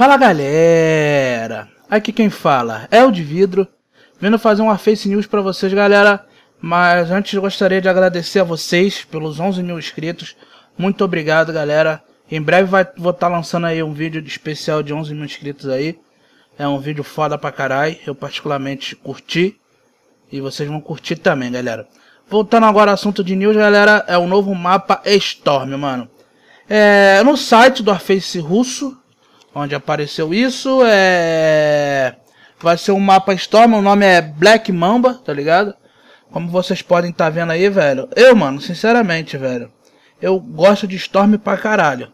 Fala galera! Aqui quem fala é o de vidro, vindo fazer uma face news para vocês, galera. Mas antes gostaria de agradecer a vocês pelos 11 mil inscritos. Muito obrigado, galera. Em breve vai, vou estar tá lançando aí um vídeo especial de 11 mil inscritos aí. É um vídeo foda pra caralho. Eu particularmente curti. E vocês vão curtir também, galera. Voltando agora ao assunto de news, galera. É o novo mapa Storm, mano. É, no site do Arface russo, Onde apareceu isso é. Vai ser um mapa Storm, o nome é Black Mamba, tá ligado? Como vocês podem estar tá vendo aí, velho. Eu, mano, sinceramente, velho. Eu gosto de Storm pra caralho.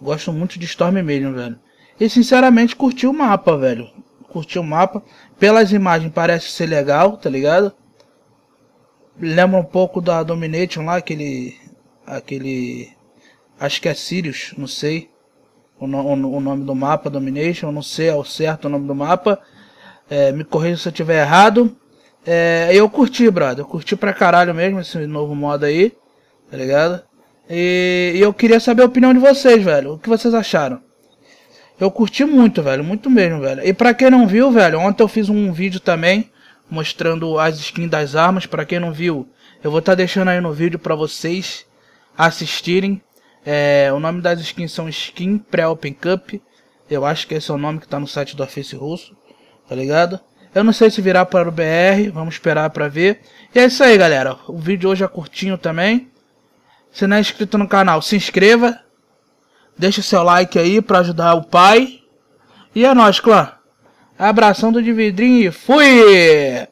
Gosto muito de Storm mesmo, velho. E sinceramente curti o mapa, velho. Curti o mapa. Pelas imagens parece ser legal, tá ligado? Lembra um pouco da Domination lá, aquele. Aquele. Acho que é Sirius, não sei o, no, o, nome do mapa, Domination, eu não sei ao certo o nome do mapa. É, me corrija se eu tiver errado. É, eu curti, brother. Eu curti pra caralho mesmo esse novo modo aí. Tá ligado? E, e eu queria saber a opinião de vocês, velho. O que vocês acharam? Eu curti muito, velho. Muito mesmo, velho. E pra quem não viu, velho, ontem eu fiz um vídeo também mostrando as skins das armas. Pra quem não viu, eu vou estar tá deixando aí no vídeo pra vocês assistirem. É, o nome das skins são Skin Pre-Open Cup. Eu acho que esse é o nome que tá no site do Office Russo. Tá ligado? Eu não sei se virá para o BR, vamos esperar para ver. E é isso aí, galera. O vídeo hoje é curtinho também. Se não é inscrito no canal, se inscreva. Deixa o seu like aí para ajudar o pai. E é nóis, clã. Abração do dividrinho e fui!